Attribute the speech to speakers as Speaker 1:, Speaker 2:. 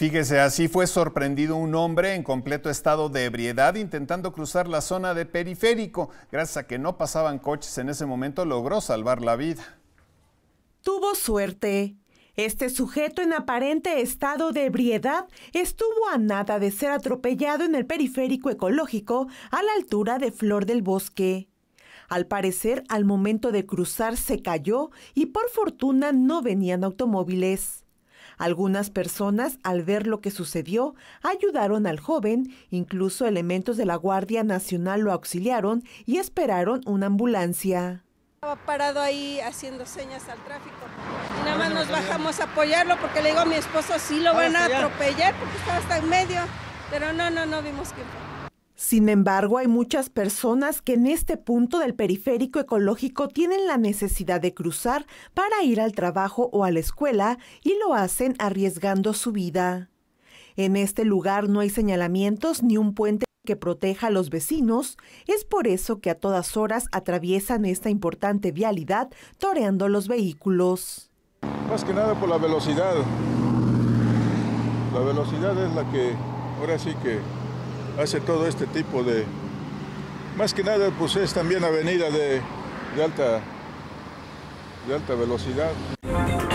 Speaker 1: Fíjese, así fue sorprendido un hombre en completo estado de ebriedad intentando cruzar la zona de periférico. Gracias a que no pasaban coches en ese momento, logró salvar la vida.
Speaker 2: Tuvo suerte. Este sujeto en aparente estado de ebriedad estuvo a nada de ser atropellado en el periférico ecológico a la altura de Flor del Bosque. Al parecer, al momento de cruzar se cayó y por fortuna no venían automóviles. Algunas personas, al ver lo que sucedió, ayudaron al joven, incluso elementos de la Guardia Nacional lo auxiliaron y esperaron una ambulancia.
Speaker 3: Estaba parado ahí haciendo señas al tráfico. Y nada más nos bajamos a apoyarlo porque le digo a mi esposo, sí lo ah, van a atropellar porque estaba hasta en medio. Pero no, no, no vimos quién fue.
Speaker 2: Sin embargo, hay muchas personas que en este punto del periférico ecológico tienen la necesidad de cruzar para ir al trabajo o a la escuela y lo hacen arriesgando su vida. En este lugar no hay señalamientos ni un puente que proteja a los vecinos, es por eso que a todas horas atraviesan esta importante vialidad toreando los vehículos.
Speaker 1: Más que nada por la velocidad. La velocidad es la que ahora sí que hace todo este tipo de... Más que nada, pues es también avenida de, alta, de alta velocidad.